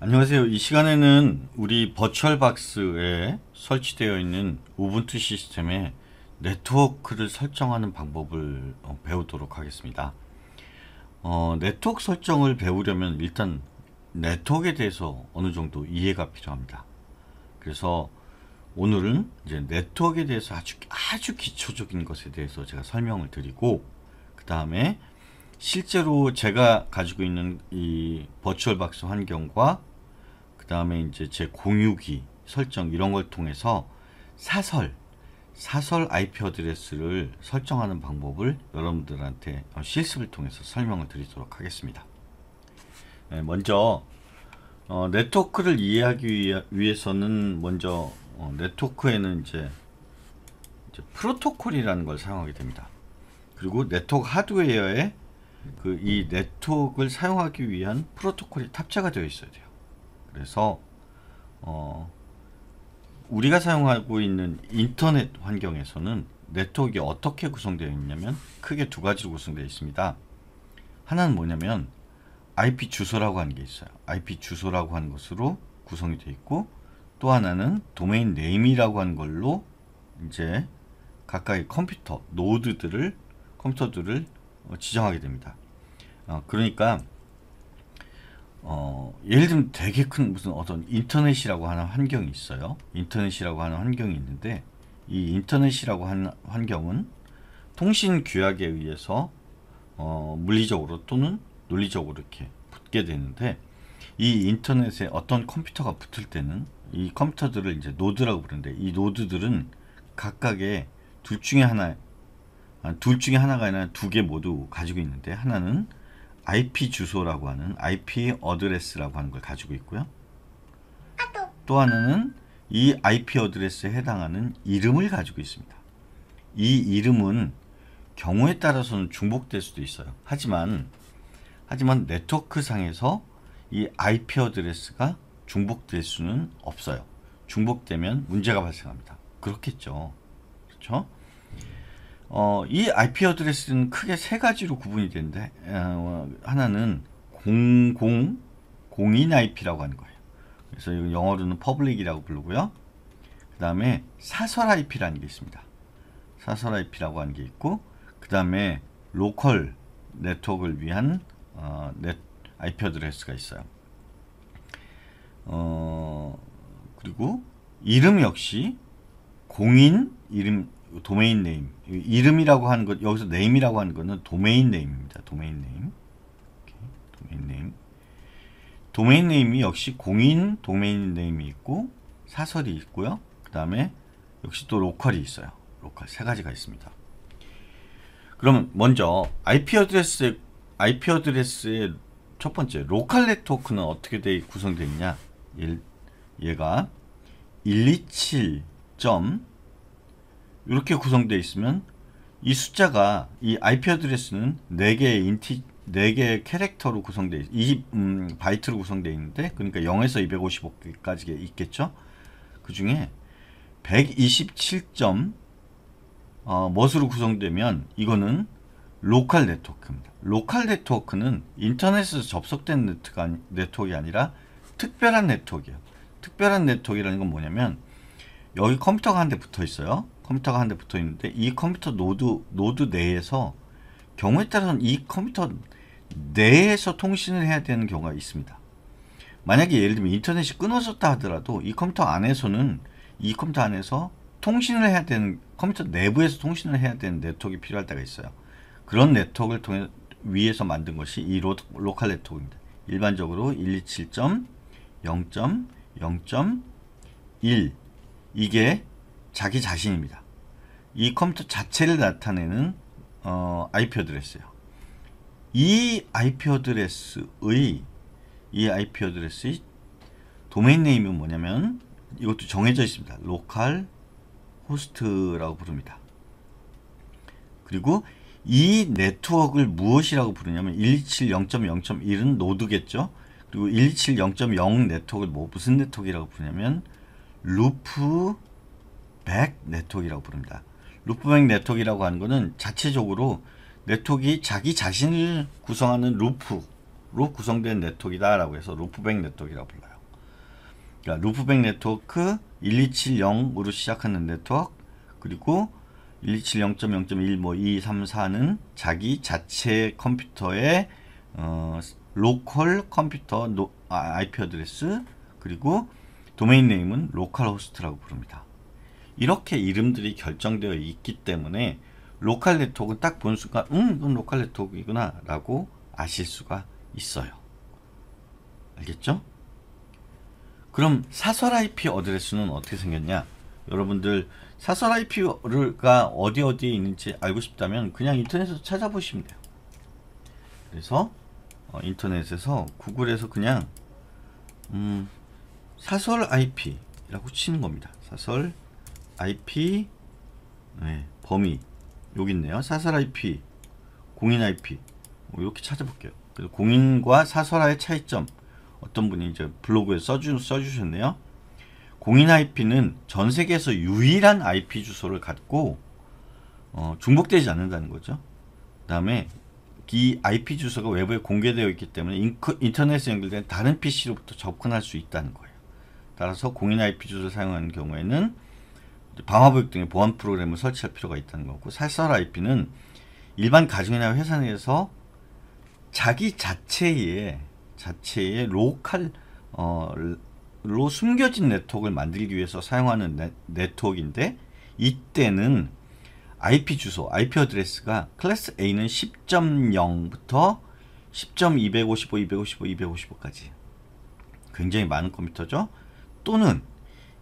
안녕하세요. 이 시간에는 우리 버추얼박스에 설치되어 있는 우분투 시스템에 네트워크를 설정하는 방법을 어, 배우도록 하겠습니다. 어, 네트워크 설정을 배우려면 일단 네트워크에 대해서 어느 정도 이해가 필요합니다. 그래서 오늘은 이제 네트워크에 대해서 아주 아주 기초적인 것에 대해서 제가 설명을 드리고 그 다음에 실제로 제가 가지고 있는 이 버추얼 박스 환경과 그 다음에 이제 제 공유기 설정 이런 걸 통해서 사설 사설 IP 어드레스를 설정하는 방법을 여러분들한테 실습을 통해서 설명을 드리도록 하겠습니다. 네, 먼저 어, 네트워크를 이해하기 위해서는 먼저 어, 네트워크에는 이제, 이제 프로토콜이라는 걸 사용하게 됩니다. 그리고 네트워크 하드웨어에 그 이 네트워크를 사용하기 위한 프로토콜이 탑재가 되어 있어야 돼요. 그래서 어 우리가 사용하고 있는 인터넷 환경에서는 네트워크가 어떻게 구성되어 있냐면 크게 두 가지로 구성되어 있습니다. 하나는 뭐냐면 IP 주소라고 하는 게 있어요. IP 주소라고 하는 것으로 구성이 되어 있고 또 하나는 도메인 네임이라고 하는 걸로 이제 각각의 컴퓨터 노드들을 컴퓨터들을 어, 지정하게 됩니다. 어, 그러니까 어, 예를 들면 되게 큰 무슨 어떤 인터넷이라고 하는 환경이 있어요. 인터넷이라고 하는 환경이 있는데 이 인터넷이라고 하는 환경은 통신 규약에 의해서 어, 물리적으로 또는 논리적으로 이렇게 붙게 되는데 이 인터넷에 어떤 컴퓨터가 붙을 때는 이 컴퓨터들을 이제 노드라고 부르는데 이 노드들은 각각의 둘 중에 하나 아, 둘 중에 하나가 아니라 두 개 모두 가지고 있는데 하나는 IP 주소라고 하는 IP 어드레스라고 하는 걸 가지고 있고요. 또 하나는 이 IP 어드레스에 해당하는 이름을 가지고 있습니다. 이 이름은 경우에 따라서는 중복될 수도 있어요. 하지만 하지만 네트워크 상에서 이 IP 어드레스가 중복될 수는 없어요. 중복되면 문제가 발생합니다. 그렇겠죠. 그렇죠? 어, 이 IP 어드레스는 크게 세 가지로 구분이 된대. 어, 하나는 00, 02 IP라고 하는 거예요. 그래서 이건 영어로는 퍼블릭이라고 부르고요. 그 다음에 사설 IP라는 게 있습니다. 사설 IP라고 하는 게 있고, 그 다음에 로컬 네트워크를 위한 어, 넷, IP 어드레스가 있어요. 어, 그리고 이름 역시 공인 이름 도메인 네임 이름이라고 하는 것 여기서 네임이라고 하는 것은 도메인 네임입니다. 도메인 네임 도메인 네임 도메인 네임이 역시 공인 도메인 네임이 있고 사설이 있고요. 그 다음에 역시 또 로컬이 있어요. 로컬 세 가지가 있습니다. 그럼 먼저 IP 어드레스의 IP 어드레스의 첫 번째 로컬 네트워크는 어떻게 돼 구성되어 있냐? 얘, 얘가 127. 이렇게 구성되어 있으면 이 숫자가 이 IP 어드레스는 4개의 인티 4개의 캐릭터로 구성되어 20 음, 바이트로 구성되어 있는데 그러니까 0에서 255개까지 있겠죠. 그 중에 127점 어, 멋으로 구성되면 이거는 로컬 네트워크입니다. 로컬 네트워크는 인터넷에서 접속된 네트가, 네트워크가 아니, 라 특별한 네트워크예요. 특별한 네트워크라는 건 뭐냐면 여기 컴퓨터가 한 대 붙어 있어요. 컴퓨터가 한 대 붙어 있는데 이 컴퓨터 노드 노드 내에서 경우에 따라서는 이 컴퓨터 내에서 통신을 해야 되는 경우가 있습니다. 만약에 예를 들면 인터넷이 끊어졌다 하더라도 이 컴퓨터 안에서는 이 컴퓨터 안에서 통신을 해야 되는 컴퓨터 내부에서 통신을 해야 되는 네트워크가 필요할 때가 있어요. 그런 네트워크를 통해 위에서 만든 것이 이 로, 로컬 네트워크입니다. 일반적으로 127.0.0.1 이게 자기 자신입니다. 이 컴퓨터 자체를 나타내는 어, IP 어드레스예요. 이 IP 어드레스의 이 IP 어드레스의 도메인 네임은 뭐냐면 이것도 정해져 있습니다. 로컬 호스트라고 부릅니다. 그리고 이 네트워크를 무엇이라고 부르냐면 1 2 7 0 1은 노드겠죠. 그리고 127.0.0 네트워크를 뭐 무슨 네트워크라고 부르냐면 루프 백 네트워크라고 부릅니다. 루프백 네트워크라고 하는 것은 자체적으로 네트워크가 자기 자신을 구성하는 루프로 구성된 네트워크다라고 해서 루프백 네트워크라고 불러요. 그러니까 루프백 네트워크 1270으로 시작하는 네트워크 그리고 1270.0.1뭐 2, 3, 4는 자기 자체 컴퓨터의 어, 로컬 컴퓨터 노, IP 아, 어드레스 그리고 도메인 네임은 로컬 호스트라고 부릅니다. 이렇게 이름들이 결정되어 있기 때문에 로컬 네트워크는 딱본는 순간 음, 이건 로컬 네트워크이구나 라고 아실 수가 있어요. 알겠죠? 그럼 사설 IP 어드레스는 어떻게 생겼냐? 여러분들 사설 IP가 어디 어디에 있는지 알고 싶다면 그냥 인터넷에서 찾아보시면 돼요. 그래서 어, 인터넷에서 구글에서 그냥 음, 사설 IP라고 치는 겁니다. 사설 IP 네, 범위 여기 있네요. 사설 IP, 공인 IP 뭐 이렇게 찾아볼게요. 그래서 공인과 사설화의 차이점 어떤 분이 이제 블로그에 써주, 써주셨네요. 공인 IP는 전 세계에서 유일한 IP 주소를 갖고 어, 중복되지 않는다는 거죠. 그 다음에 이 IP 주소가 외부에 공개되어 있기 때문에 인크, 인터넷에 연결된 다른 PC로부터 접근할 수 있다는 거예요. 따라서 공인 IP 주소를 사용하는 경우에는 방화보육 등의 보안 프로그램을 설치할 필요가 있다는 거고 살설 IP는 일반 가정이나 회사 내에서 자기 자체의 자체의 로컬 어, 로 숨겨진 네트워크를 만들기 위해서 사용하는 네, 트워크인데 이때는 IP 주소, IP 어드레스가 클래스 A는 10.0부터 10.255, 255, 255까지 굉장히 많은 컴퓨터죠. 또는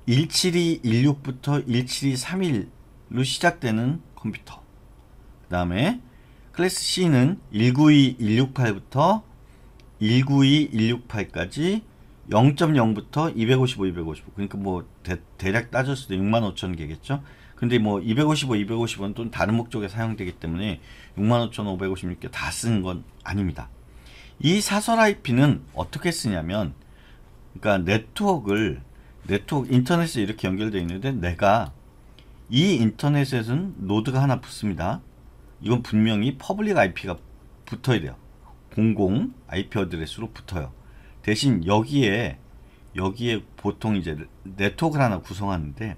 1726부터 1 1731로 2 시작되는 컴퓨터 그 다음에 클래스 C는 192168부터 192168까지 0.0부터 255, 255 그러니까 뭐 대, 략 따졌을 때 6만 5천 개겠죠 근데 뭐 255, 255는 또 다른 목적에 사용되기 때문에 6만 5천 556개 다 쓴 건 아닙니다 이 사설 IP는 어떻게 쓰냐면 그러니까 네트워크를 네트워크 인터넷이 이렇게 연결되어 있는데 내가 이 인터넷에는 서 노드가 하나 붙습니다. 이건 분명히 퍼블릭 IP가 붙어야 돼요. 공공 IP 어드레스로 붙어요. 대신 여기에 여기에 보통 이제 네트워크를 하나 구성하는데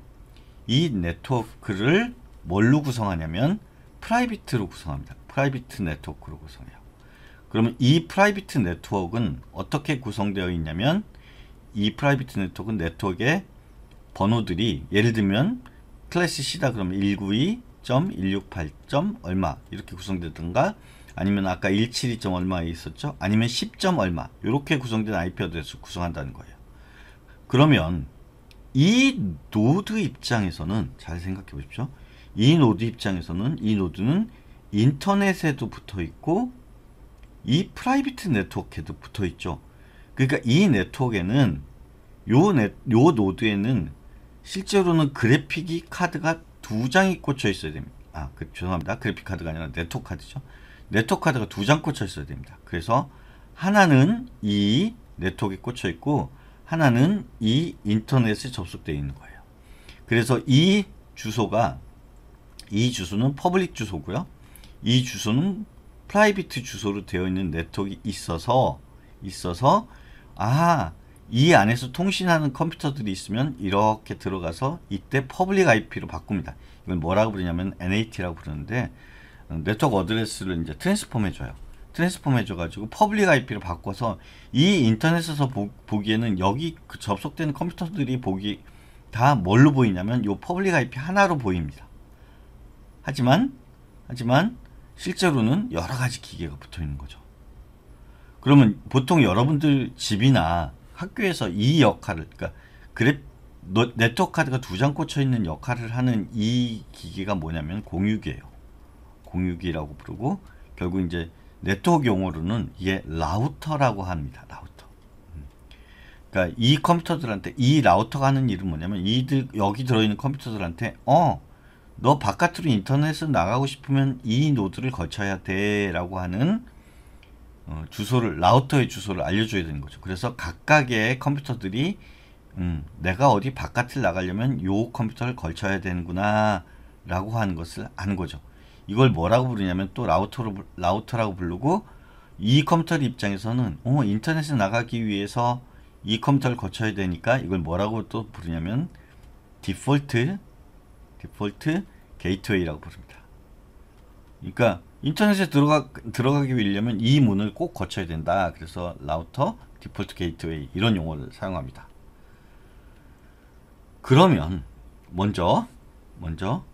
이 네트워크를 뭘로 구성하냐면 프라이빗으로 구성합니다. 프라이빗 네트워크로 구성해요. 그러면 이 프라이빗 네트워크는 어떻게 구성되어 있냐면 이 프라이빗 네트워크는 네트워크의 번호들이 예를 들면 클래스 C다 그러면 192.168. 얼마 이렇게 구성되던가 아니면 아까 172. 얼마에 있었죠? 아니면 10. 얼마 이렇게 구성된 IP 어드레스 구성한다는 거예요. 그러면 이 노드 입장에서는 잘 생각해 보십시오. 이 노드 입장에서는 이 노드는 인터넷에도 붙어 있고 이 프라이빗 네트워크에도 붙어 있죠. 그러니까 이 네트워크에는 요, 넷, 네, 요 노드에는 실제로는 그래픽이 카드가 두 장이 꽂혀 있어야 됩니다. 아, 그, 죄송합니다. 그래픽 카드가 아니라 네트워크 카드죠. 네트워크 카드가 두 장 꽂혀 있어야 됩니다. 그래서 하나는 이 네트워크에 꽂혀 있고 하나는 이 인터넷에 접속되어 있는 거예요. 그래서 이 주소가 이 주소는 퍼블릭 주소고요. 이 주소는 프라이빗 주소로 되어 있는 네트워크 있어서 있어서 아이 안에서 통신하는 컴퓨터들이 있으면 이렇게 들어가서 이때 퍼블릭 IP로 바꿉니다. 이걸 뭐라고 부르냐면 NAT라고 부르는데 음, 네트워크 어드레스를 이제 트랜스폼 해줘요. 트랜스폼 해줘가지고 퍼블릭 IP로 바꿔서 이 인터넷에서 보, 기에는 여기 그 접속되는 컴퓨터들이 보기 다 뭘로 보이냐면 이 퍼블릭 IP 하나로 보입니다. 하지만 하지만 실제로는 여러 가지 기계가 붙어 있는 거죠. 그러면 보통 여러분들 집이나 학교에서 이 역할을 그러니까 그래 네트워크 카드가 두 장 꽂혀 있는 역할을 하는 이 기기가 뭐냐면 공유기예요. 공유기라고 부르고 결국 이제 네트워크 용어로는 이게 라우터라고 합니다. 라우터. 음. 그러니까 이 컴퓨터들한테 이 라우터가 하는 일은 뭐냐면 이 여기 들어있는 컴퓨터들한테 어 너 바깥으로 인터넷을 나가고 싶으면 이 노드를 거쳐야 돼라고 하는 어, 주소를 라우터의 주소를 알려줘야 되는 거죠. 그래서 각각의 컴퓨터들이 음, 내가 어디 바깥을 나가려면 요 컴퓨터를 걸쳐야 되는구나 라고 하는 것을 아는 거죠. 이걸 뭐라고 부르냐면 또 라우터로, 라우터라고 부르고 이 컴퓨터 입장에서는 어, 인터넷에 나가기 위해서 이 컴퓨터를 거쳐야 되니까 이걸 뭐라고 또 부르냐면 디폴트 디폴트 게이트웨이라고 부릅니다. 그러니까 인터넷에 들어가, 들어가기 위려면이 문을 꼭 거쳐야 된다. 그래서 라우터, 디폴트 게이트웨이 이런 용어를 사용합니다. 그러면 먼저 먼저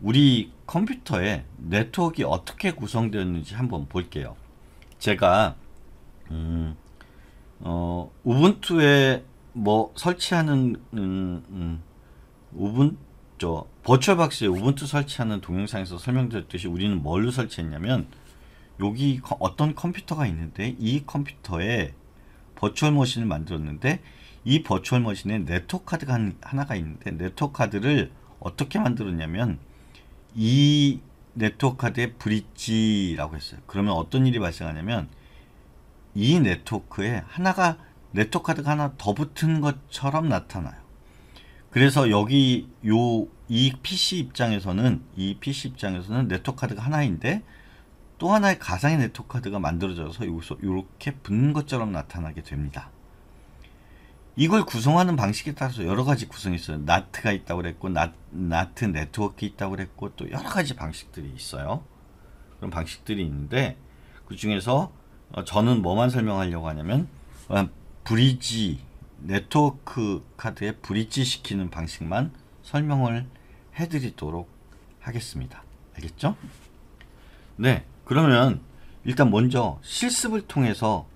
우리 컴퓨터에 네트워크가 어떻게 구성되었는지 한번 볼게요. 제가 음, 어, 우분투에 뭐 설치하는 음, 음, 우분 저 버추얼박스에 우분투 설치하는 동영상에서 설명드렸듯이 우리는 뭘로 설치했냐면 여기 어떤 컴퓨터가 있는데 이 컴퓨터에 버추얼 머신을 만들었는데 이 버추얼 머신에 네트워크 카드가 하나가 있는데 네트워크 카드를 어떻게 만들었냐면 이 네트워크 카드의 브릿지라고 했어요. 그러면 어떤 일이 발생하냐면 이 네트워크에 하나가 네트워크 카드가 하나 더 붙은 것처럼 나타나요. 그래서 여기 요이 PC 입장에서는 이 PC 입장에서는 네트워크 카드가 하나인데 또 하나의 가상의 네트워크 카드가 만들어져서 여기서 이렇게 붙는 것처럼 나타나게 됩니다. 이걸 구성하는 방식에 따라서 여러 가지 구성이 있어요. 나트가 있다고 그랬고 나, 트 네트워크 있다고 그랬고 또 여러 가지 방식들이 있어요. 그런 방식들이 있는데 그 중에서 어, 저는 뭐만 설명하려고 하냐면 어, 브리지 네트워크 카드에 브릿지 시키는 방식만 설명을 해드리도록 하겠습니다. 알겠죠? 네, 그러면 일단 먼저 실습을 통해서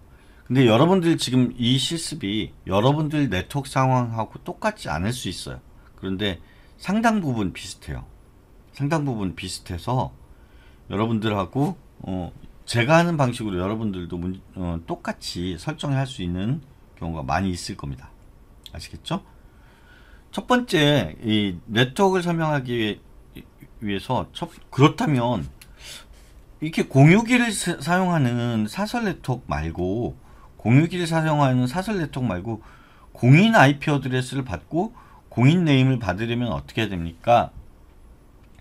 근데 여러분들 지금 이 실습이 여러분들 네트워크 상황하고 똑같지 않을 수 있어요. 그런데 상당 부분 비슷해요. 상당 부분 비슷해서 여러분들하고 어, 제가 하는 방식으로 여러분들도 문, 어, 똑같이 설정할 수 있는 경우가 많이 있을 겁니다. 아시겠죠? 첫 번째 이 네트워크를 설명하기 위해서 첫, 그렇다면 이렇게 공유기를 사용하는 사설 네트워크 말고 공유기를 사용하는 사설 네트워크 말고 공인 IP 어드레스를 받고 공인 네임을 받으려면 어떻게 해야 됩니까?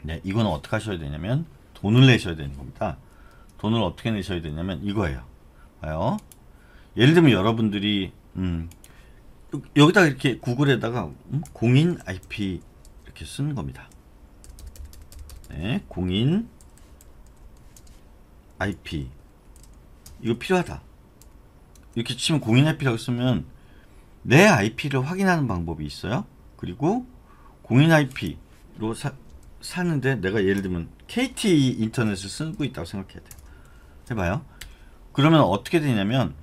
네, 이건 어떻게 하셔야 되냐면 돈을 내셔야 되는 겁니다. 돈을 어떻게 내셔야 되냐면 이거예요. 봐요. 예를 들면 여러분들이 음, 여기다 이렇게 구글에다가 음? 공인 IP 이렇게 쓰는 겁니다. 네, 공인 IP 이거 필요하다. 이렇게 치면 공인 IP라고 쓰면 내 IP를 확인하는 방법이 있어요. 그리고 공인 IP로 사, 사는데 내가 예를 들면 KT 인터넷을 쓰고 있다고 생각해야 돼요. 해봐요. 그러면 어떻게 되냐면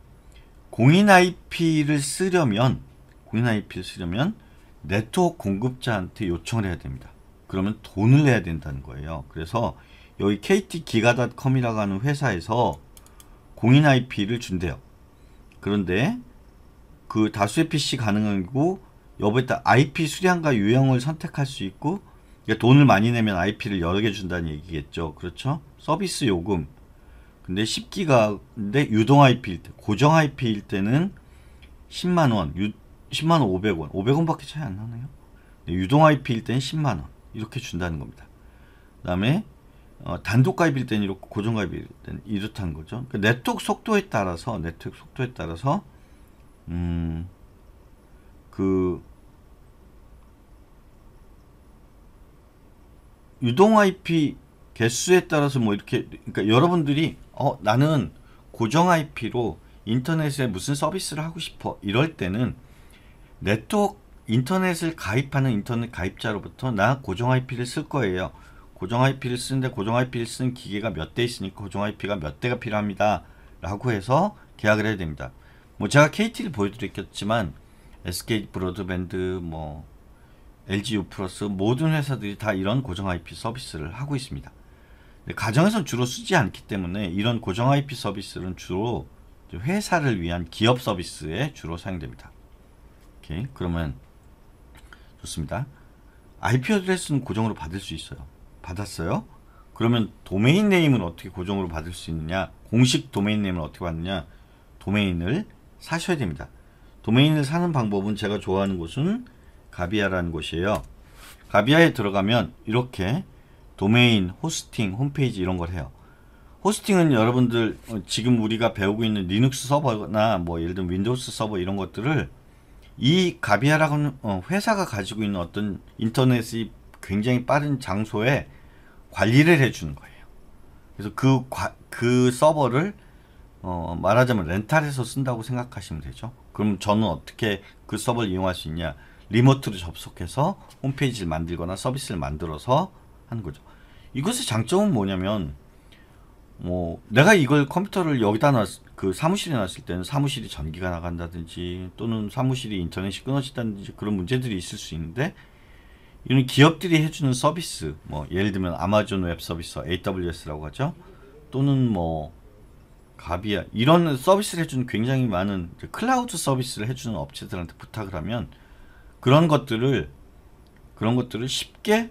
공인 IP를 쓰려면 공인 IP 쓰려면 네트워크 공급자한테 요청을 해야 됩니다. 그러면 돈을 내야 된다는 거예요. 그래서 여기 KT 기가닷컴이라고 하는 회사에서 공인 IP를 준대요. 그런데 그 다수의 PC 가능하고 여부에 따 IP 수량과 유형을 선택할 수 있고 그러니까 돈을 많이 내면 IP를 여러 개 준다는 얘기겠죠. 그렇죠? 서비스 요금. 근데 10기가인데 유동 IP일 때, 고정 IP일 때는 10만 원, 10만원 500원 500원밖에 차이 안 나네요 네, 유동 IP일 때 10만원 이렇게 준다는 겁니다 그 다음에 어, 단독 가입일 때 이렇고 고정 가입일 때 이렇다는 거죠 그러니까 네트워크 속도에 따라서 네트워크 속도에 따라서 음그 유동 IP 개수에 따라서 뭐 이렇게 그러니까 여러분들이 어 나는 고정 IP로 인터넷에 무슨 서비스를 하고 싶어 이럴 때는 네트워크 인터넷을 가입하는 인터넷 가입자로부터 나 고정 IP를 쓸 거예요. 고정 IP를 쓰는데 고정 IP를 쓰는 기계가 몇 대 있으니까 고정 IP가 몇 대가 필요합니다. 라고 해서 계약을 해야 됩니다. 뭐 제가 KT를 보여드렸겠지만 SK 브로드밴드 뭐 LG U 플러스 모든 회사들이 다 이런 고정 IP 서비스를 하고 있습니다. 가정에서는 주로 쓰지 않기 때문에 이런 고정 IP 서비스는 주로 회사를 위한 기업 서비스에 주로 사용됩니다. 오케이 그러면 좋습니다 IP 어드레스는 고정으로 받을 수 있어요 받았어요 그러면 도메인 네임은 어떻게 고정으로 받을 수 있느냐 공식 도메인 네임은 어떻게 받느냐 도메인을 사셔야 됩니다 도메인을 사는 방법은 제가 좋아하는 곳은 가비아라는 곳이에요 가비아에 들어가면 이렇게 도메인, 호스팅, 홈페이지 이런 걸 해요 호스팅은 여러분들 지금 우리가 배우고 있는 리눅스 서버나 뭐 예를 들면 윈도우스 서버 이런 것들을 이 가비아라는 어, 회사가 가지고 있는 어떤 인터넷이 굉장히 빠른 장소에 관리를 해주는 거예요. 그래서 그, 그 서버를 어, 말하자면 렌탈해서 쓴다고 생각하시면 되죠. 그럼 저는 어떻게 그 서버를 이용할 수 있냐? 리모트로 접속해서 홈페이지를 만들거나 서비스를 만들어서 하는 거죠. 이것의 장점은 뭐냐면 뭐 내가 이걸 컴퓨터를 여기다 놨, 그 사무실에 놨을 때는 사무실이 전기가 나간다든지 또는 사무실이 인터넷이 끊어진다든지 그런 문제들이 있을 수 있는데 이런 기업들이 해주는 서비스 뭐 예를 들면 아마존 웹 서비스 AWS라고 하죠 또는 뭐가비야 이런 서비스를 해주는 굉장히 많은 클라우드 서비스를 해주는 업체들한테 부탁을 하면 그런 것들을 그런 것들을 쉽게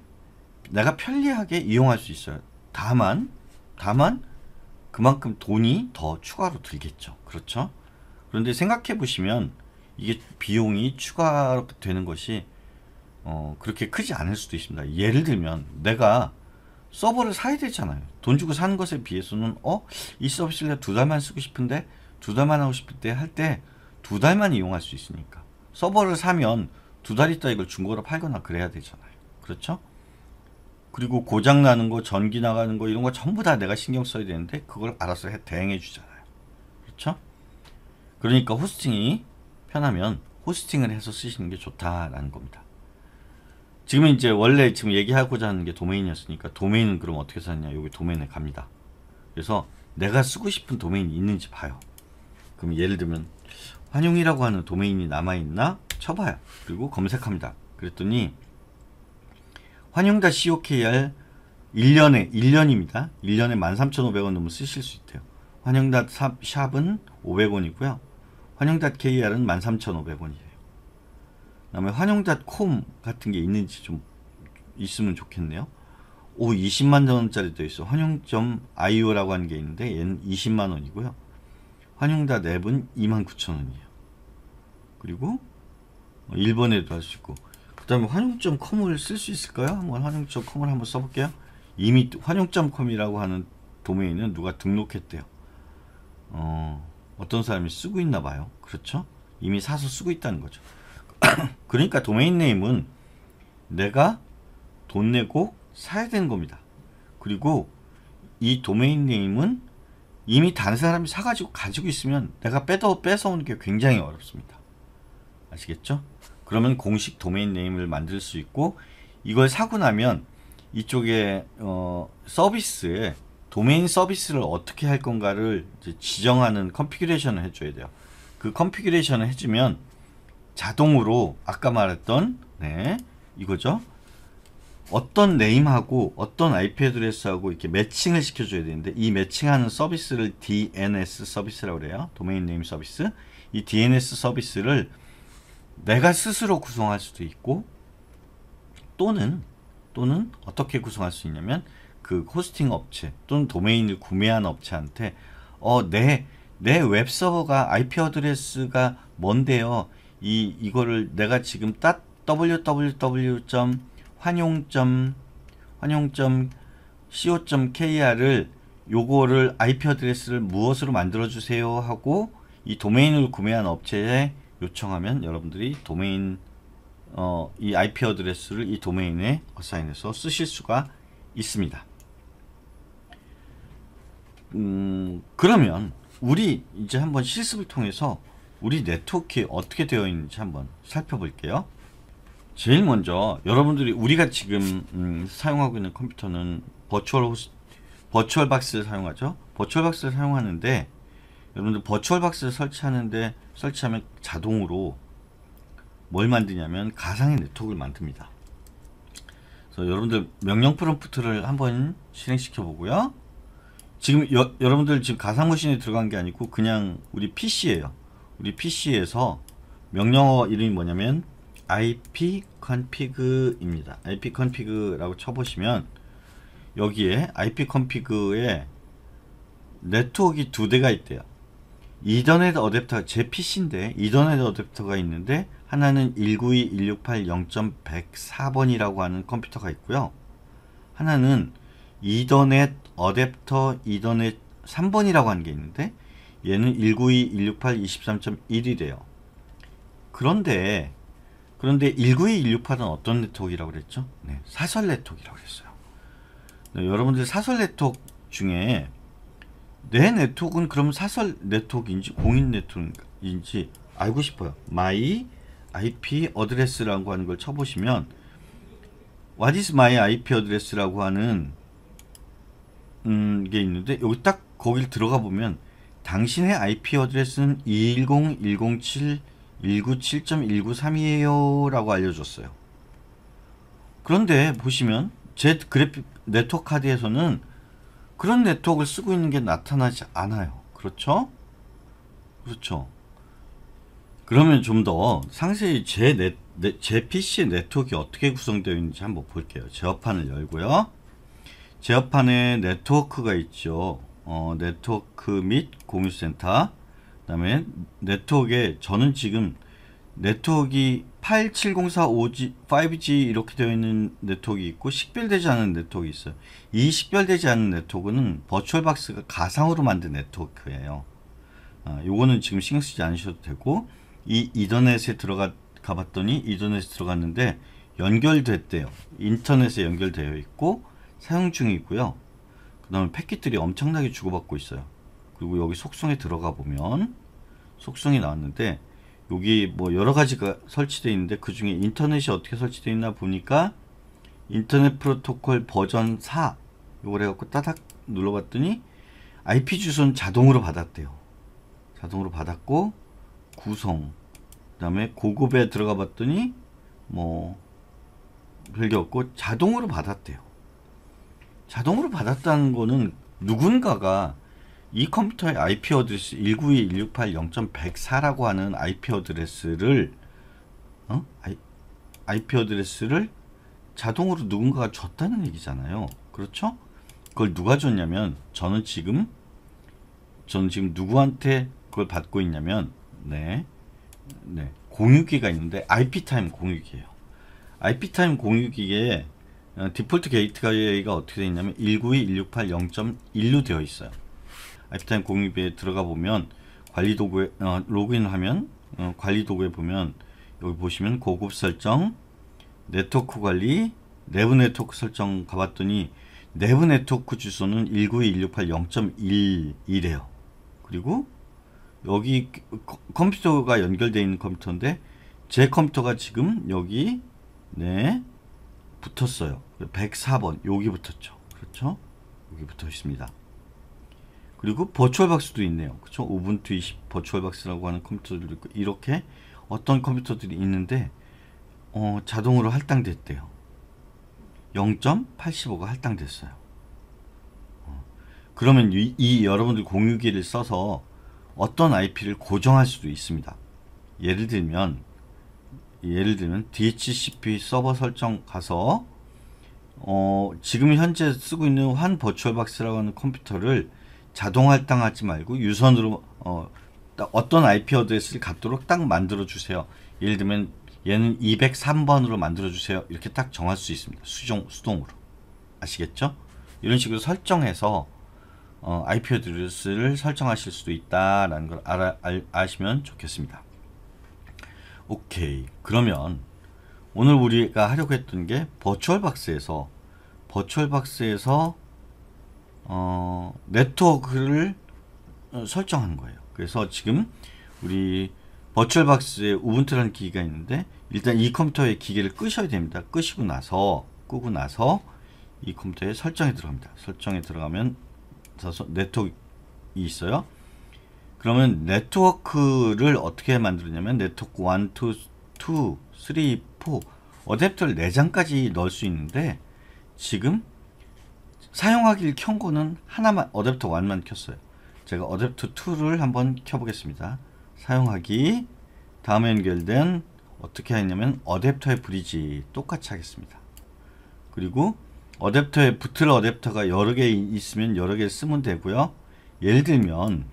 내가 편리하게 이용할 수 있어요 다만 다만 그만큼 돈이 더 추가로 들겠죠. 그렇죠? 그런데 생각해 보시면 이게 비용이 추가로 되는 것이 어, 그렇게 크지 않을 수도 있습니다. 예를 들면 내가 서버를 사야 되잖아요. 돈 주고 사는 것에 비해서는 어? 이 서비스를 두 달만 쓰고 싶은데 두 달만 하고 싶을 때 할 때 두 달만 이용할 수 있으니까 서버를 사면 두 달 있다 이걸 중고로 팔거나 그래야 되잖아요. 그렇죠? 그리고 고장 나는 거, 전기 나가는 거 이런 거 전부 다 내가 신경 써야 되는데 그걸 알아서 대행해 주잖아요. 그렇죠? 그러니까 호스팅이 편하면 호스팅을 해서 쓰시는 게 좋다라는 겁니다. 지금 이제 원래 지금 얘기하고자 하는 게 도메인이었으니까 도메인은 그럼 어떻게 사냐? 느 여기 도메인에 갑니다. 그래서 내가 쓰고 싶은 도메인이 있는지 봐요. 그럼 예를 들면 환용이라고 하는 도메인이 남아 있나 쳐봐요. 그리고 검색합니다. 그랬더니 환영자 COKR 1년에 1년입니다. 1년에 13,500원 넘으면 쓰실 수 있대요. 환영자 샵은 500원이고요. 환영자 KR은 13,500원이에요. 그다음에 환영자콤 같은 게 있는지 좀 있으면 좋겠네요. 오 20만 원짜리도 있어. 환영점 IO라고 하는 게 있는데 얘는 20만 원이고요. 환영자 앱은 29,000원이에요. 그리고 1번에도할수 어, 있고 그 다음에 환영점컴을 쓸 수 있을까요? 한번 환영점컴을 한번 써볼게요. 이미 환영점컴이라고 하는 도메인은 누가 등록했대요. 어, 어떤 사람이 쓰고 있나 봐요. 그렇죠? 이미 사서 쓰고 있다는 거죠. 그러니까 도메인 네임은 내가 돈 내고 사야 되는 겁니다. 그리고 이 도메인 네임은 이미 다른 사람이 사가지고 가지고 있으면 내가 빼도 뺏어오는 게 굉장히 어렵습니다. 아시겠죠? 그러면 공식 도메인 네임을 만들 수 있고 이걸 사고 나면 이쪽에 어, 서비스에 도메인 서비스를 어떻게 할 건가를 지정하는 컨피규레이션을 해줘야 돼요. 그 컨피규레이션을 해주면 자동으로 아까 말했던 네, 이거죠. 어떤 네임하고 어떤 IP 드레스하고 이렇게 매칭을 시켜줘야 되는데 이 매칭하는 서비스를 DNS 서비스라고 그래요. 도메인 네임 서비스. 이 DNS 서비스를 내가 스스로 구성할 수도 있고 또는 또는 어떻게 구성할 수 있냐면 그 호스팅 업체 또는 도메인을 구매한 업체한테 어 내내 내 웹서버가 IP 어드레스가 뭔데요? 이 이거를 내가 지금 따 www. 환용. 환용. co.kr을 요거를 IP 어드레스를 무엇으로 만들어 주세요 하고 이 도메인을 구매한 업체에 요청하면 여러분들이 도메인 어, 이 IP 어드레스를 이 도메인에 어사인해서 쓰실 수가 있습니다. 음, 그러면 우리 이제 한번 실습을 통해서 우리 네트워크 어떻게 되어 있는지 한번 살펴볼게요. 제일 먼저 여러분들이 우리가 지금 음, 사용하고 있는 컴퓨터는 버추얼 호스, 버추얼 박스를 사용하죠. 버추얼 박스를 사용하는데 여러분들 버추얼 박스를 설치하는데 설치하면 자동으로 뭘 만드냐면 가상의 네트워크를 만듭니다. 그래서 여러분들 명령 프롬프트를 한번 실행시켜 보고요. 지금 여, 러분들 지금 가상 머신에 들어간 게 아니고 그냥 우리 PC예요. 우리 PC에서 명령어 이름이 뭐냐면 ipconfig입니다. ipconfig라고 쳐보시면 여기에 ipconfig에 네트워크두 대가 있대요. 이더넷 어댑터 제 PC인데 이더넷 어댑터가 있는데 하나는 192.168.0.104번이라고 하는 컴퓨터가 있고요. 하나는 이더넷 어댑터 이더넷 3번이라고 하는 게 있는데 얘는 192.168.23.1이래요. 그런데 그런데 192.168은 어떤 네트워크라고 그랬죠? 네, 사설 네트워크라고 그어요 네, 여러분들 사설 네트워크 중에 내 네트워크는 그럼 사설 네트워크인지 공인 네트워크인지 알고 싶어요. my IP 어드레스라고 하는 걸 쳐보시면 what is my IP 어드레스라고 하는 음, 게 있는데 여기 딱 거길 들어가 보면 당신의 IP 어드레스는 210.107.193이에요 라고 알려줬어요. 그런데 보시면 제 그래픽 네트워크 카드에서는 그런 네트워크를 쓰고 있는 게 나타나지 않아요. 그렇죠? 그렇죠. 그러면 좀 더 상세히 제, 네, 네, 제 PC 네트워크 어떻게 구성되어 있는지 한번 볼게요. 제어판을 열고요. 제어판에 네트워크가 있죠. 어, 네트워크 및 공유센터. 그 다음에 네트워크에 저는 지금 네트워크가 87045 5G, 5G 이렇게 되어 있는 네트워크 있고 식별되지 않은 네트워크 있어요. 이 식별되지 않은 네트워크는 버추얼박스가 가상으로 만든 네트워크예요. 아, 요거는 아, 지금 신경 쓰지 않으셔도 되고 이 이더넷에 들어가 가봤더니 이더넷에 들어갔는데 연결됐대요. 인터넷에 연결되어 있고 사용 중이고요. 그 다음에 패킷들이 엄청나게 주고받고 있어요. 그리고 여기 속성에 들어가 보면 속성이 나왔는데 여기 뭐 여러 가지가 그 설치되어 있는데 그 중에 인터넷이 어떻게 설치되어 있나 보니까 인터넷 프로토콜 버전 4 요걸 해갖고 따닥 눌러봤더니 IP 주소는 자동으로 받았대요. 자동으로 받았고 구성 그 다음에 고급에 들어가 봤더니 뭐 별게 없고 자동으로 받았대요. 자동으로 받았다는 거는 누군가가 이 컴퓨터의 IP 어드레스 192.168.0.104라고 하는 IP 어드레스를 어? IP 어드레스를 자동으로 누군가가 줬다는 얘기잖아요. 그렇죠? 그걸 누가 줬냐면 저는 지금 저는 지금 누구한테 그걸 받고 있냐면 네. 네. 공유기가 있는데 IP타임 공유기예요. IP타임 공유기에 어, 디폴트 게이트가 어떻게 되어 있냐면 192.168.0.1로 되어 있어요. 아이프타임 공유비에 들어가 보면 관리 도구에 어, 로그인 하면 어, 관리 도구에 보면 여기 보시면 고급 설정 네트워크 관리 내부 네트워크 설정 가봤더니 내부 네트워크 주소는 192.168.0.11이래요. 그리고 여기 컴퓨터가 연결되어 있는 컴퓨터인데 제 컴퓨터가 지금 여기 네 붙었어요. 104번 여기 붙었죠. 그렇죠? 여기 붙어 있습니다. 그리고 버추얼 박스도 있네요. 그쵸? 우분투 2 버추얼 박스라고 하는 컴퓨터들도 있고 이렇게 어떤 컴퓨터들이 있는데 어, 자동으로 할당됐대요. 0.85가 할당됐어요. 어. 그러면 이, 이 여러분들 공유기를 써서 어떤 IP를 고정할 수도 있습니다. 예를 들면 예를 들면 DHCP 서버 설정 가서 어, 지금 현재 쓰고 있는 환 버추얼 박스라고 하는 컴퓨터를 자동 할당하지 말고 유선으로 어, 어떤 IP 어드레스를 갖도록 딱 만들어 주세요. 예를 들면 얘는 203번으로 만들어 주세요. 이렇게 딱 정할 수 있습니다. 수정 수동으로 아시겠죠? 이런 식으로 설정해서 어, IP 어드레스를 설정하실 수도 있다라는 걸 알아, 알, 아시면 좋겠습니다. 오케이. 그러면 오늘 우리가 하려고 했던 게 버추얼박스에서 버추얼박스에서 어, 네트워크를 어, 설정한 거예요. 그래서 지금 우리 버츄얼박스에 우분투라는 기기가 있는데 일단 이 컴퓨터의 기계를 끄셔야 됩니다. 끄시고 나서 끄고 나서 이 컴퓨터에 설정에 들어갑니다. 설정에 들어가면 네트워크 있어요. 그러면 네트워크를 어떻게 만들었냐면 네트워크 1, 2, 2, 3, 4 어댑터를 4장까지 넣을 수 있는데 지금 사용하기를켠거는 하나만 어댑터 1만 켰어요. 제가 어댑터 2를 한번 켜보겠습니다. 사용하기 다음에 연결된 어떻게 하냐면 어댑터의 브리지 똑같이 하겠습니다. 그리고 어댑터에 붙을 어댑터가 여러 개 있으면 여러 개 쓰면 되고요. 예를 들면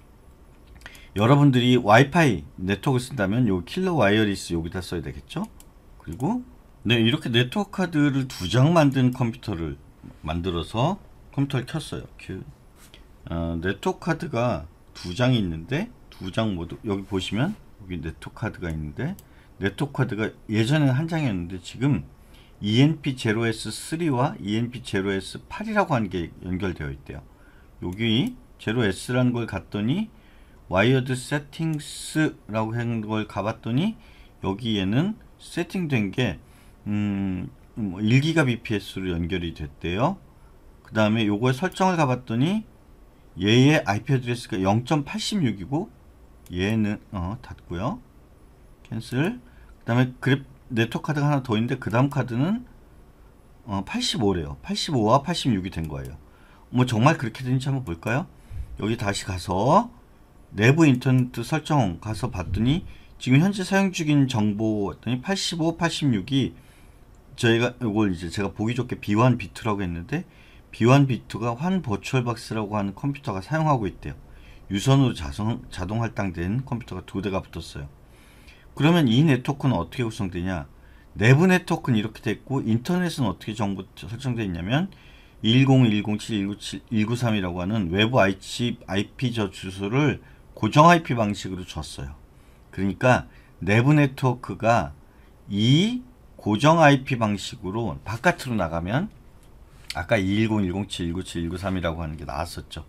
여러분들이 와이파이 네트워크 쓴다면 요 킬러 와이어리스 여기다 써야 되겠죠? 그리고 네 이렇게 네트워크 카드를 두 장 만든 컴퓨터를 만들어서 컴퓨터를 켰어요. 큐. 그, 어, 네트워크 카드가 두 장이 있는데 두 장 모두 여기 보시면 여기 네트워크 카드가 있는데 네트워크 카드가 예전에는 한 장이었는데 지금 ENP0S3와 ENP0S8이라고 하는 게 연결되어 있대요. 여기 0S라는 걸 갔더니 와이어드 세팅스라고 하걸 가봤더니 여기에는 세팅된 게 음, 1기가 뭐 bps로 연결이 됐대요. 그 다음에 요거에 설정을 가봤더니 얘의 IP 어드레스가 0.86이고 얘는 어 닫고요 캔슬 그 다음에 그래 네트워크 카드가 하나 더 있는데 그 다음 카드는 어 85래요 85와 86이 된 거예요 뭐 정말 그렇게 되는지 한번 볼까요 여기 다시 가서 내부 인터넷 설정 가서 봤더니 지금 현재 사용 중인 정보 했더니 85, 86이 저희가 이걸 이제 제가 보기 좋게 B1, B2라고 했는데 B1, B2가 환보철박스라고 하는 컴퓨터가 사용하고 있대요. 유선으로 자성, 자동 할당된 컴퓨터가 두 대가 붙었어요. 그러면 이 네트워크는 어떻게 구성되냐? 내부 네트워크는 이렇게 됐고 인터넷은 어떻게 정보 설정되어 있냐면 10107193193이라고 하는 외부 IP 저 주소를 고정 IP 방식으로 줬어요. 그러니까 내부 네트워크가 이 고정 IP 방식으로 바깥으로 나가면 아까 210, 197, 0 193이라고 하는 게 나왔었죠.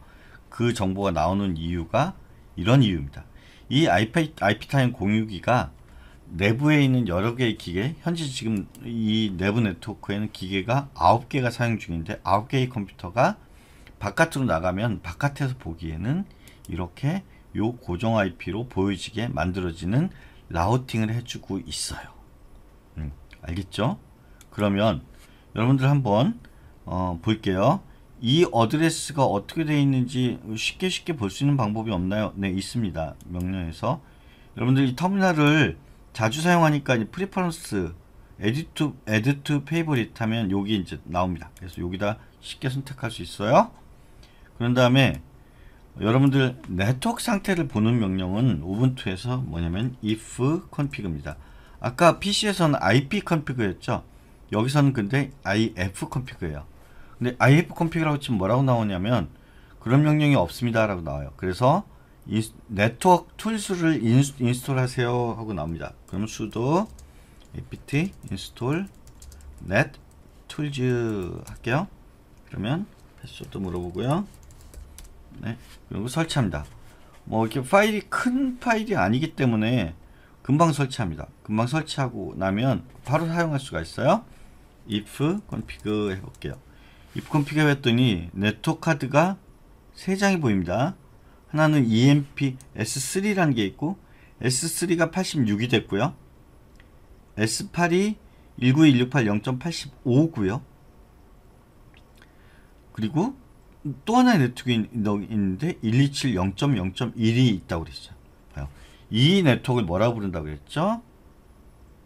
그 정보가 나오는 이유가 이런 이유입니다. 이 IP, IP타임 공유기가 내부에 있는 여러 개의 기계, 현재 지금 이 내부 네트워크에는 기계가 9개가 사용 중인데 9개의 컴퓨터가 바깥으로 나가면 바깥에서 보기에는 이렇게 요 고정 IP로 보여지게 만들어지는 라우팅을 해주고 있어요. 음, 알겠죠? 그러면 여러분들 한번 어, 볼게요. 이 어드레스가 어떻게 되어 있는지 쉽게 쉽게 볼 수 있는 방법이 없나요? 네, 있습니다. 명령에서. 여러분들 이 터미널을 자주 사용하니까 이 프리퍼런스 에디 d to, add to f a 하면 여기 이제 나옵니다. 그래서 여기다 쉽게 선택할 수 있어요. 그런 다음에 여러분들 네트워크 상태를 보는 명령은 우분투에서 뭐냐면 if config입니다. 아까 PC에서는 ip config였죠. 여기서는 근데 if config예요. 근데 if c 피그라고 치면 뭐라고 나오냐면 그런 명령이 없습니다라고 나와요. 그래서 인스, 네트워크 툴스를 인스, 인스톨하세요 하고 나옵니다. 그럼 수도 apt install net tools 할게요. 그러면 패스워드 물어보고요. 네, 그리고 설치합니다. 뭐 이렇게 파일이 큰 파일이 아니기 때문에 금방 설치합니다. 금방 설치하고 나면 바로 사용할 수가 있어요. if config 해볼게요. 입금피그 했더니 네트워크 카드가 3장이 보입니다. 하나는 EMP S3라는 게 있고 S3가 86이 됐고요. S8이 19168 0.85고요. 그리고 또 하나의 네트워크 있는데 127 0.0.1이 있다고 그랬죠. 요이 네트워크를 뭐라고 부른다고 그랬죠?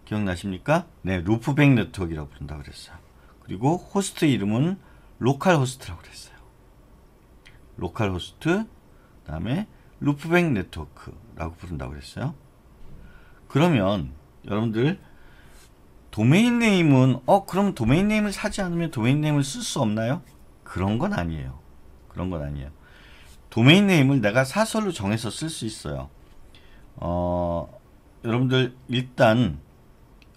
기억나십니까? 네, 루프백 네트워크라고 부른다고 그랬어요. 그리고 호스트 이름은 로컬 호스트라고 그랬어요. 로컬 호스트, 그다음에 루프백 네트워크라고 부른다고 그랬어요. 그러면 여러분들 도메인 네임은 어 그럼 도메인 네임을 사지 않으면 도메인 네임을 쓸 수 없나요? 그런 건 아니에요. 그런 건 아니에요. 도메인 네임을 내가 사설로 정해서 쓸 수 있어요. 어, 여러분들 일단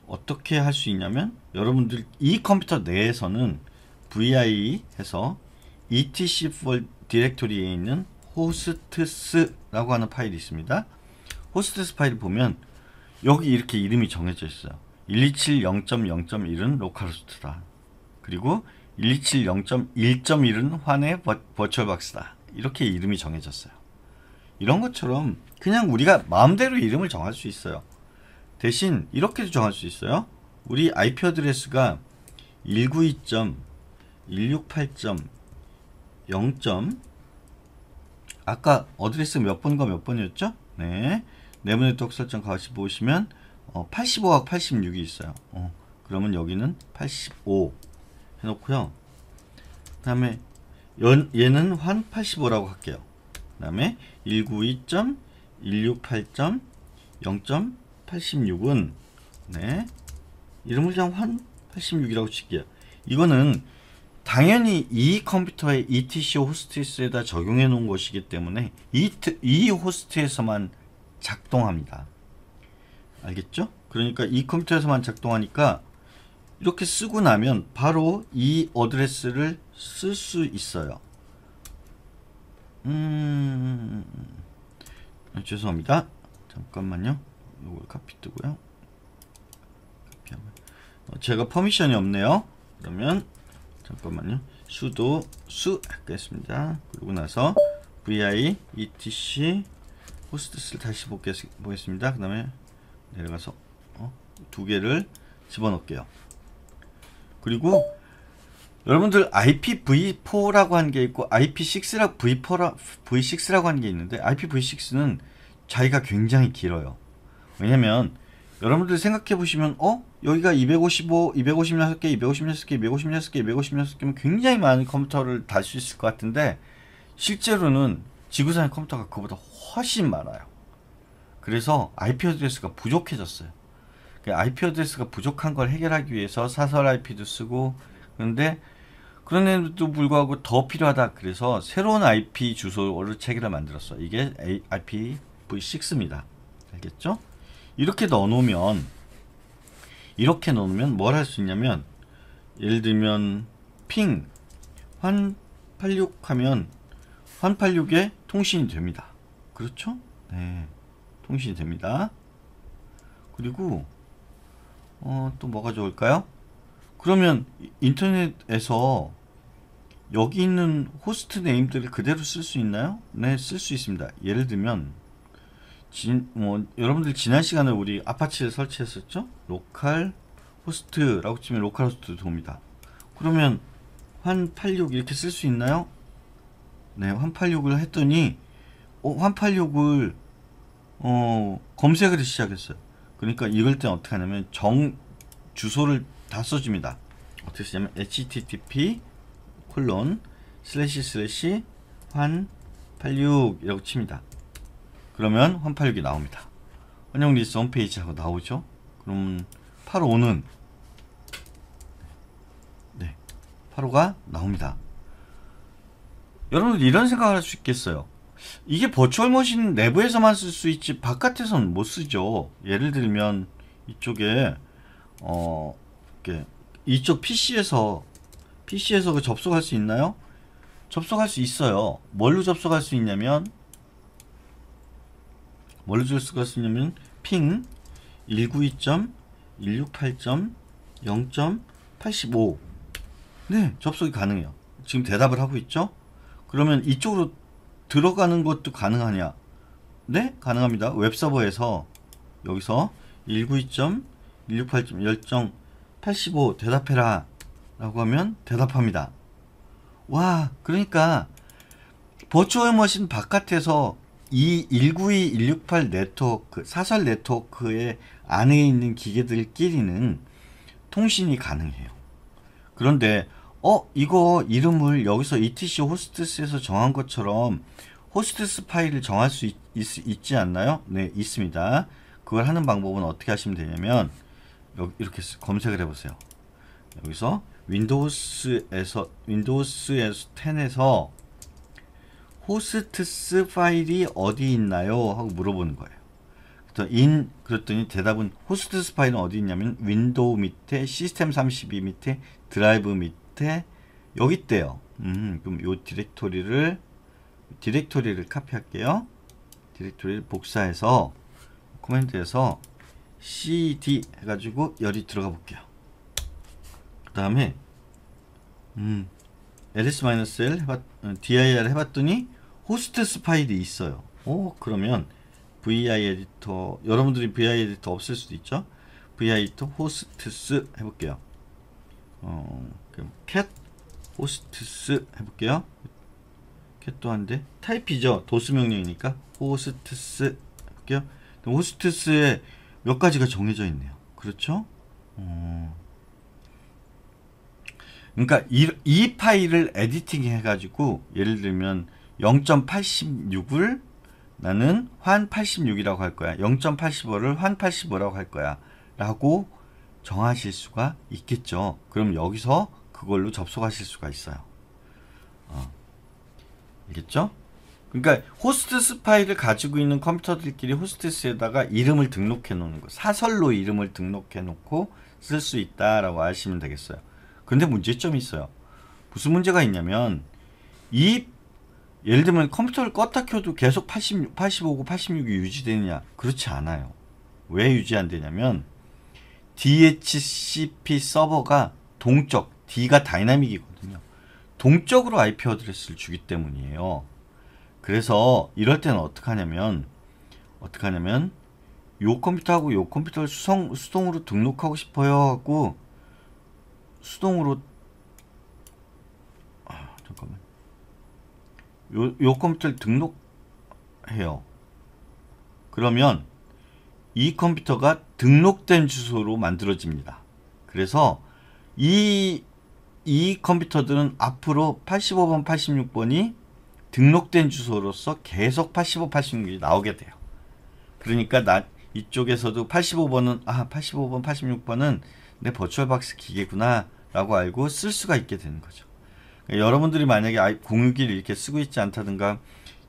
어떻게 할 수 있냐면 여러분들 이 컴퓨터 내에서는 vi 해서 etc 폴 디렉토리에 있는 호스트스라고 하는 파일이 있습니다. 호스트스 파일을 보면 여기 이렇게 이름이 정해져 있어요. 127.0.0.1은 로컬호스트다. 그리고 127.0.1.1은 환의 버츄얼박스다. 이렇게 이름이 정해졌어요. 이런 것처럼 그냥 우리가 마음대로 이름을 정할 수 있어요. 대신 이렇게도 정할 수 있어요. 우리 IP 어드레스가 192. 1 6 8 0점 아까 어드레스 몇 번과 몇 번이었죠? 네. 네분의 떡 설정 가시 보시면 어, 8 5하 86이 있어요. 어, 그러면 여기는 85 해놓고요. 그 다음에 얘는 환 85라고 할게요. 그 다음에 192.168.0.86은 네 이름을 그냥 환 86이라고 칠게요. 이거는 당연히 이 컴퓨터의 ETC 호스트에다 적용해 놓은 것이기 때문에 이, 이 호스트에서만 작동합니다. 알겠죠? 그러니까 이 컴퓨터에서만 작동하니까 이렇게 쓰고 나면 바로 이 어드레스를 쓸 수 있어요. 음... 네, 죄송합니다. 잠깐만요. 이걸 카피 뜨고요. 어, 제가 퍼미션이 없네요. 그러면 잠깐만요. 수도 수 하겠습니다. 그리고 나서 vi etc 호스트스를 다시 보겠습니다. 그 다음에 내려가서 어? 두 개를 집어넣을게요. 그리고 여러분들 IPv4라고 한 게 있고 i p 6라고 v 6라고한 게 있는데 IPv6는 자기가 굉장히 길어요. 왜냐면 여러분들 생각해 보시면 어? 여기가 255, 256개, 256개, 256개, 256개면 2 5 6개 굉장히 많은 컴퓨터를 달 수 있을 것 같은데 실제로는 지구상의 컴퓨터가 그보다 훨씬 많아요. 그래서 IP 어드레스가 부족해졌어요. IP 그 어드레스가 부족한 걸 해결하기 위해서 사설 IP도 쓰고 그런데 그런데도 불구하고 더 필요하다. 그래서 새로운 IP 주소를 체계를 만들었어. 요 이게 IPv6입니다. 알겠죠? 이렇게 넣어놓으면 이렇게 넣으면 뭘 할 수 있냐면 예를 들면 핑 환86 하면 환86에 통신이 됩니다. 그렇죠? 네. 통신이 됩니다. 그리고 어, 또 뭐가 좋을까요? 그러면 인터넷에서 여기 있는 호스트 네임들을 그대로 쓸 수 있나요? 네, 쓸 수 있습니다. 예를 들면 진, 뭐, 여러분들 지난 시간에 우리 아파치를 설치했었죠? 로컬 호스트라고 치면 로컬 호스트 도움이다. 그러면 환86 이렇게 쓸 수 있나요? 네, 환86을 했더니 어, 환86을 어, 검색을 시작했어요. 그러니까 이걸 때 어떻게 하냐면 정 주소를 다 써줍니다. 어떻게 쓰냐면 http 콜론 슬래시 슬래시 환86이라고 칩니다. 그러면 환팔기 나옵니다. 환영 리스트 홈페이지 하고 나오죠. 그럼 8호는 네, 8호가 나옵니다. 여러분들 이런 생각을 할 수 있겠어요. 이게 버추얼 머신 내부에서만 쓸 수 있지 바깥에서는 못 쓰죠. 예를 들면 이쪽에 어 이렇게 이쪽 PC에서 PC에서 그 접속할 수 있나요? 접속할 수 있어요. 뭘로 접속할 수 있냐면 뭘줄 수가 있냐면 핑192.168.0.85네 접속이 가능해요 지금 대답을 하고 있죠 그러면 이쪽으로 들어가는 것도 가능하냐 네 가능합니다 웹서버에서 여기서 192.168.10.85 대답해라 라고 하면 대답합니다 와 그러니까 버추얼 머신 바깥에서 이192168 네트워크, 사설 네트워크의 안에 있는 기계들끼리는 통신이 가능해요. 그런데 어 이거 이름을 여기서 ETC 호스트스에서 정한 것처럼 호스트스 파일을 정할 수 있, 있지 않나요? 네 있습니다. 그걸 하는 방법은 어떻게 하시면 되냐면 여기 이렇게 검색을 해보세요. 여기서 윈도우스에서 윈도우스 10에서 호스트스 파일이 어디 있나요? 하고 물어보는 거예요. 그래서 인 그랬더니 대답은 호스트스 파일은 어디 있냐면 윈도우 밑에 시스템 32 밑에 드라이브 밑에 여기 있대요. 음, 그럼 요 디렉토리를 디렉토리를 카피할게요. 디렉토리를 복사해서 코맨드에서 cd 해가지고 열이 들어가 볼게요. 그 다음에 음, ls-l 해봤, 어, dir 해봤더니 호스트스 파일이 있어요. 오, 어, 그러면 vi 에디터, 여러분들이 vi 에디터 없을 수도 있죠? vi 에디터 호스트스 해볼게요. 어, 그럼 cat 호스트스 해볼게요. 캣도 한데 타입이죠. 도스 명령이니까 호스트스 해볼게요. 호스트스에 몇 가지가 정해져 있네요. 그렇죠? 어... 그러니까 이, 이 파일을 에디팅 해가지고 예를 들면 0.86을 나는 환 86이라고 할 거야. 0.85를 환 85라고 할 거야. 라고 정하실 수가 있겠죠. 그럼 여기서 그걸로 접속하실 수가 있어요. 어. 알겠죠? 그러니까 호스트스 파이를 가지고 있는 컴퓨터들끼리 호스트스에다가 이름을 등록해 놓는 거. 사설로 이름을 등록해 놓고 쓸 수 있다라고 하시면 되겠어요. 근데 문제점이 있어요. 무슨 문제가 있냐면 이 예를 들면 컴퓨터를 껐다 켜도 계속 80, 85고 86이 유지되느냐? 그렇지 않아요. 왜 유지 안 되냐면 DHCP 서버가 동적, D가 다이나믹이거든요. 동적으로 IP 어드레스를 주기 때문이에요. 그래서 이럴 때는 어떻게 하냐면 어떻게 하냐면 요 컴퓨터하고 요 컴퓨터를 수성, 수동으로 등록하고 싶어요 하고 수동으로 요, 요 컴퓨터를 등록해요. 그러면 이 컴퓨터가 등록된 주소로 만들어집니다. 그래서 이, 이 컴퓨터들은 앞으로 85번, 86번이 등록된 주소로서 계속 85, 86이 나오게 돼요. 그러니까 나, 이쪽에서도 85번은 아 85번 86번은 내 버추얼박스 기계구나 라고 알고 쓸 수가 있게 되는 거죠 여러분들이 만약에 공유기를 이렇게 쓰고 있지 않다든가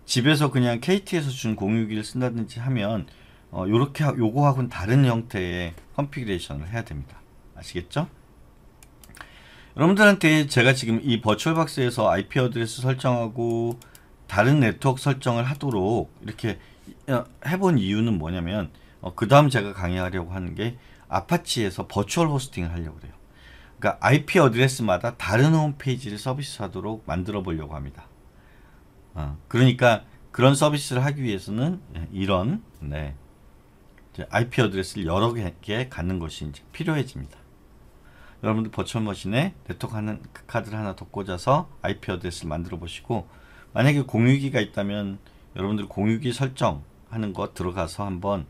집에서 그냥 KT에서 준 공유기를 쓴다든지 하면 어, 요렇게 요거하고는 다른 형태의 컨피그레이션을 해야 됩니다. 아시겠죠? 여러분들한테 제가 지금 이 버추얼 박스에서 IP 어드레스 설정하고 다른 네트워크 설정을 하도록 이렇게 어, 해본 이유는 뭐냐면 어, 그 다음 제가 강의하려고 하는 게 아파치에서 버추얼 호스팅을 하려고 그래요. 그러니까 IP 어드레스마다 다른 홈페이지를 서비스하도록 만들어 보려고 합니다. 어, 그러니까 그런 서비스를 하기 위해서는 예, 이런 네, IP 어드레스를 여러 개 갖는 것이 이제 필요해집니다. 여러분들 버츄얼 머신에 네트워크 하 그 카드를 하나 더 꽂아서 IP 어드레스를 만들어 보시고 만약에 공유기가 있다면 여러분들 공유기 설정하는 거 들어가서 한번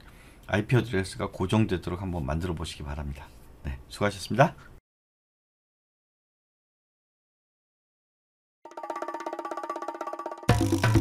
IP 어드레스가 고정되도록 한번 만들어 보시기 바랍니다. 네, 수고하셨습니다. Thank you.